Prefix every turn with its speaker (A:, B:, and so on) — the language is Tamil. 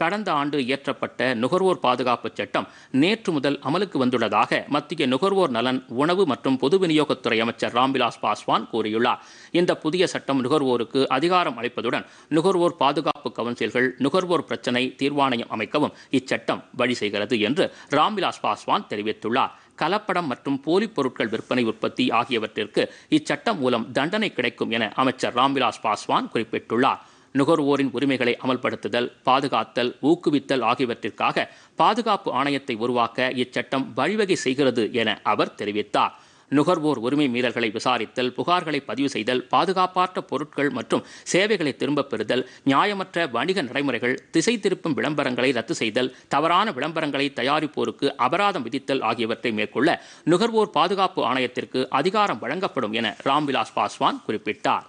A: கடந்த ஆண்டு இயற்றப்பட்ட நுகர்வோர் பாதுகாப்பு சட்டம் நேற்று முதல் அமலுக்கு வந்துள்ளதாக மத்திய நுகர்வோர் நலன் உணவு மற்றும் பொது விநியோகத்துறை அமைச்சர் ராம்விலாஸ் பாஸ்வான் கூறியுள்ளார் இந்த புதிய சட்டம் நுகர்வோருக்கு அதிகாரம் அளிப்பதுடன் நுகர்வோர் பாதுகாப்பு கவுன்சில்கள் நுகர்வோர் பிரச்சினை தீர்வாணையம் அமைக்கவும் இச்சட்டம் வழி செய்கிறது என்று ராம்விலாஸ் பாஸ்வான் தெரிவித்துள்ளார் கலப்படம் மற்றும் போலி பொருட்கள் விற்பனை உற்பத்தி ஆகியவற்றிற்கு இச்சட்டம் மூலம் தண்டனை கிடைக்கும் என அமைச்சர் ராம்விலாஸ் பாஸ்வான் குறிப்பிட்டுள்ளார் நுகர்வோரின் உரிமைகளை அமல்படுத்துதல் பாதுகாத்தல் ஊக்குவித்தல் ஆகியவற்றிற்காக பாதுகாப்பு ஆணையத்தை உருவாக்க இச்சட்டம் வழிவகை செய்கிறது என அவர் தெரிவித்தார் நுகர்வோர் உரிமை மீறல்களை விசாரித்தல் புகார்களை பதிவு செய்தல் பாதுகாப்பாற்ற பொருட்கள் மற்றும் சேவைகளை திரும்பப் பெறுதல் நியாயமற்ற வணிக நடைமுறைகள் திசை திருப்பும் விளம்பரங்களை ரத்து செய்தல் தவறான விளம்பரங்களை தயாரிப்போருக்கு அபராதம் விதித்தல் ஆகியவற்றை மேற்கொள்ள நுகர்வோர் பாதுகாப்பு ஆணையத்திற்கு அதிகாரம் வழங்கப்படும் என ராம்விலாஸ் பாஸ்வான் குறிப்பிட்டார்